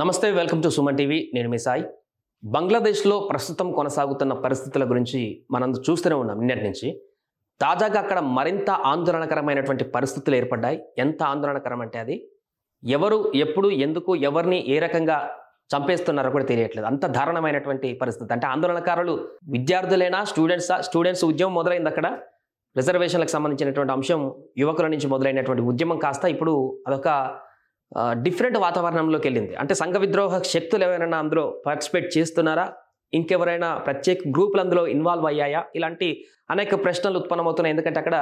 నమస్తే welcome to Suman TV నేను మీ సాయి బంగ్లాదేశ్లో ప్రస్తుతం కొనసాగుతున్న పరిస్థితుల గురించి మనం చూస్తూనే ఉన్నాం నిన్నటి నుంచి తాజాగా అక్కడ మరింత ఆందోళనకరమైనటువంటి పరిస్థితులు ఏర్పడ్డాయి ఎంత ఆందోళనకరం అంటే అది ఎవరు ఎప్పుడు ఎందుకు ఎవరిని ఏ రకంగా చంపేస్తున్నారో కూడా తెలియట్లేదు అంత దారుణమైనటువంటి పరిస్థితి అంటే ఆందోళనకారులు విద్యార్థులైనా స్టూడెంట్సా స్టూడెంట్స్ ఉద్యమం మొదలైంది అక్కడ రిజర్వేషన్లకు సంబంధించినటువంటి అంశం యువకుల నుంచి మొదలైనటువంటి ఉద్యమం కాస్త ఇప్పుడు అదొక డిఫరెంట్ వాతావరణంలోకి వెళ్ళింది అంటే సంఘ విద్రోహ శక్తులు ఎవరైనా అందులో పార్టిసిపేట్ చేస్తున్నారా ఇంకెవరైనా ప్రత్యేక గ్రూపులు అందులో ఇన్వాల్వ్ అయ్యాయా ఇలాంటి అనేక ప్రశ్నలు ఉత్పన్నమవుతున్నాయి ఎందుకంటే అక్కడ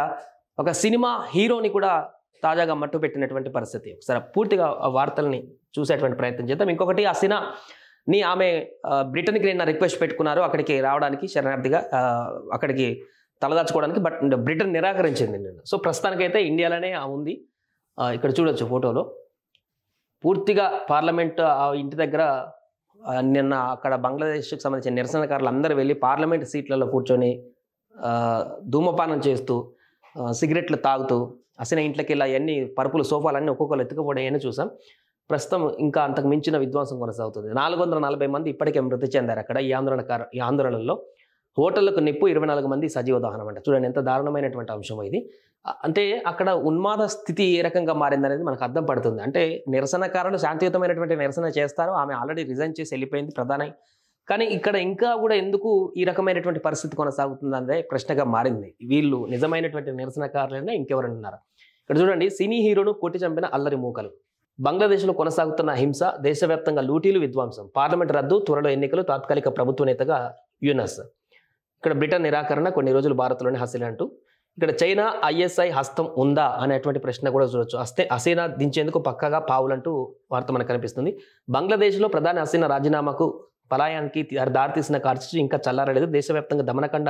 ఒక సినిమా హీరోని కూడా తాజాగా మట్టు పెట్టినటువంటి పరిస్థితి ఒకసారి పూర్తిగా వార్తల్ని చూసేటువంటి ప్రయత్నం చేద్దాం ఇంకొకటి ఆ సినా ని ఆమె బ్రిటన్కి నిన్న రిక్వెస్ట్ పెట్టుకున్నారు అక్కడికి రావడానికి శరణార్థిగా అక్కడికి తలదాచుకోవడానికి బట్ బ్రిటన్ నిరాకరించింది నేను సో ప్రస్తుతానికైతే ఇండియాలోనే ఉంది ఇక్కడ చూడొచ్చు ఫోటోలో పూర్తిగా పార్లమెంట్ ఆ ఇంటి దగ్గర నిన్న అక్కడ బంగ్లాదేశ్కి సంబంధించిన నిరసనకారులు అందరూ వెళ్ళి పార్లమెంట్ సీట్లలో కూర్చొని ధూమపానం చేస్తూ సిగరెట్లు తాగుతూ అసిన ఇంట్లోకి ఇలా అన్ని పరుపులు సోఫాలన్నీ ఒక్కొక్కరు ఎత్తుకుపోయాయని చూసాం ప్రస్తుతం ఇంకా అంతకు మించిన విధ్వంసం కొనసాగుతుంది నాలుగు వందల నలభై మంది ఇప్పటికే మృతి చెందారు అక్కడ ఈ ఆందోళనకారు ఈ ఆందోళనలో హోటళ్లకు నిప్పు ఇరవై నాలుగు మంది సజీవ దహనం అంట చూడండి ఎంత దారుణమైనటువంటి అంశం ఇది అంటే అక్కడ ఉన్మాద స్థితి ఏ రకంగా మారిందనేది మనకు అర్థం పడుతుంది అంటే నిరసనకారులు శాంతియుతమైనటువంటి నిరసన చేస్తారు ఆమె ఆల్రెడీ రిజైన్ చేసి వెళ్ళిపోయింది ప్రధాని కానీ ఇక్కడ ఇంకా కూడా ఎందుకు ఈ రకమైనటువంటి పరిస్థితి అనేది ప్రశ్నగా మారింది వీళ్ళు నిజమైనటువంటి నిరసనకారులైనా ఇంకెవరు ఉన్నారు ఇక్కడ చూడండి సినీ హీరోను కొట్టి చంపిన అల్లరి మూకలు బంగ్లాదేశ్లో కొనసాగుతున్న హింస దేశవ్యాప్తంగా లూటీలు విధ్వంసం పార్లమెంట్ రద్దు త్వరలో ఎన్నికలు తాత్కాలిక ప్రభుత్వ నేతగా యునస్ ఇక్కడ బ్రిటన్ నిరాకరణ కొన్ని రోజులు భారత్లోనే హసిలే అంటూ ఇక్కడ చైనా ఐఎస్ఐ హస్తం ఉందా అనేటువంటి ప్రశ్న కూడా చూడొచ్చు హస్తే హసీనా దించేందుకు పక్కగా పావులంటూ వార్త మనకు కనిపిస్తుంది బంగ్లాదేశ్లో ప్రధాని హసీనా రాజీనామాకు పలాయానికి దారితీసిన కార్చి ఇంకా చల్లారలేదు దేశవ్యాప్తంగా దమనకండ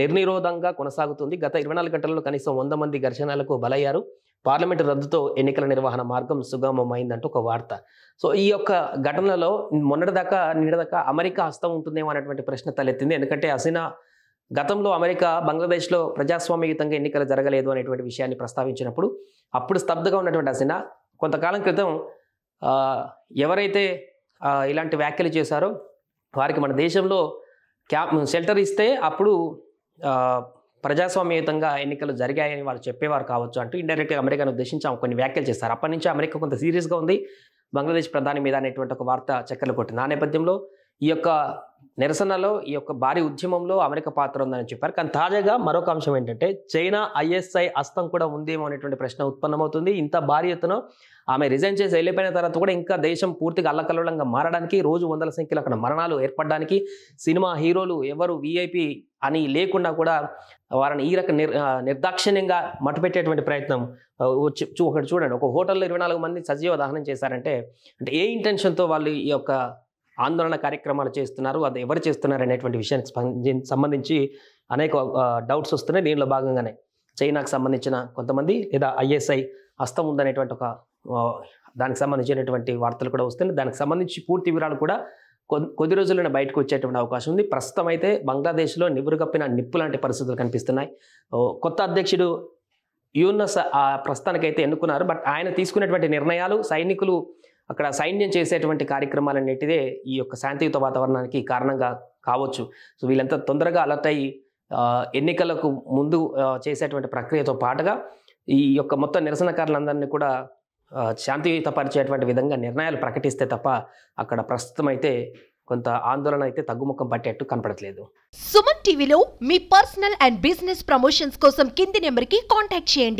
నిర్నిరోధంగా కొనసాగుతుంది గత ఇరవై నాలుగు గంటల్లో కనీసం వంద మంది ఘర్షణలకు బలయ్యారు పార్లమెంటు రద్దుతో ఎన్నికల నిర్వహణ మార్గం సుగమమైందంటూ ఒక వార్త సో ఈ యొక్క ఘటనలో మొన్నటిదాకా నీడదాకా అమెరికా హస్తం ఉంటుందేమో అనేటువంటి ప్రశ్న తలెత్తింది ఎందుకంటే హసీనా గతంలో అమెరికా బంగ్లాదేశ్లో ప్రజాస్వామ్యయుతంగా ఎన్నికలు జరగలేదు అనేటువంటి విషయాన్ని ప్రస్తావించినప్పుడు అప్పుడు స్తబ్దగా ఉన్నటువంటి హసీనా కొంతకాలం క్రితం ఎవరైతే ఇలాంటి వ్యాఖ్యలు చేశారో వారికి మన దేశంలో క్యా షెల్టర్ ఇస్తే అప్పుడు ప్రజాస్వామ్యయుతంగా ఎన్నికలు జరిగాయని వాళ్ళు చెప్పేవారు కావచ్చు అంటూ ఇండైరెక్ట్గా అమెరికాను ఉద్దేశించి కొన్ని వ్యాఖ్యలు చేశారు అప్పటి నుంచి అమెరికా కొంత సీరియస్గా ఉంది బంగ్లాదేశ్ ప్రధాని మీద అనేటువంటి ఒక వార్త చక్కర్లు కొట్టింది ఆ నేపథ్యంలో ఈ యొక్క నిరసనలో ఈ యొక్క భారీ ఉద్యమంలో అమెరికా పాత్ర ఉందని చెప్పారు కానీ తాజాగా మరొక అంశం ఏంటంటే చైనా ఐఎస్ఐ అస్తం కూడా ఉందేమో అనేటువంటి ప్రశ్న ఉత్పన్నమవుతుంది ఇంత భారీ ఎత్తున ఆమె రిజైన్ చేసి వెళ్ళిపోయిన తర్వాత కూడా ఇంకా దేశం పూర్తిగా అల్లకల్లంగా మారడానికి రోజు వందల సంఖ్యలో అక్కడ మరణాలు ఏర్పడడానికి సినిమా హీరోలు ఎవరు విఐపి అని లేకుండా కూడా వారిని ఈ రక నిర్ నిర్దాక్షిణ్యంగా మటుపెట్టేటువంటి ప్రయత్నం ఒకటి చూడండి ఒక హోటల్లో ఇరవై నాలుగు మంది సజీవ దహనం చేశారంటే అంటే ఏ ఇంటెన్షన్తో వాళ్ళు ఈ యొక్క ఆందోళన కార్యక్రమాలు చేస్తున్నారు అది ఎవరు చేస్తున్నారు అనేటువంటి విషయానికి సంబంధించి అనేక డౌట్స్ వస్తున్నాయి దీనిలో భాగంగానే చైనాకు సంబంధించిన కొంతమంది లేదా ఐఎస్ఐ హస్తం ఉందనేటువంటి ఒక దానికి సంబంధించినటువంటి వార్తలు కూడా వస్తున్నాయి దానికి సంబంధించి పూర్తి వివరాలు కూడా కొద్ది రోజుల్లోనే బయటకు వచ్చేటువంటి అవకాశం ఉంది ప్రస్తుతం అయితే బంగ్లాదేశ్లో కప్పిన నిప్పు లాంటి పరిస్థితులు కనిపిస్తున్నాయి కొత్త అధ్యక్షుడు యూనస్ ప్రస్తుతానికైతే ఎన్నుకున్నారు బట్ ఆయన తీసుకునేటువంటి నిర్ణయాలు సైనికులు అక్కడ సైన్యం చేసేటువంటి కార్యక్రమాలన్నిటిదే ఈ యొక్క శాంతియుత వాతావరణానికి కారణంగా కావచ్చు సో వీళ్ళంతా తొందరగా అలర్ట్ అయ్యి ఎన్నికలకు ముందు చేసేటువంటి ప్రక్రియతో పాటుగా ఈ యొక్క మొత్తం నిరసనకారులందరినీ కూడా శాంతియుతపరిచేటువంటి విధంగా నిర్ణయాలు ప్రకటిస్తే తప్ప అక్కడ ప్రస్తుతం అయితే కొంత ఆందోళన అయితే తగ్గుముఖం పట్టేట్టు కనపడట్లేదు సుమన్ టీవీలో మీ పర్సనల్ అండ్ బిజినెస్ ప్రమోషన్స్ కోసం కింది నెంబర్కి కాంటాక్ట్ చేయండి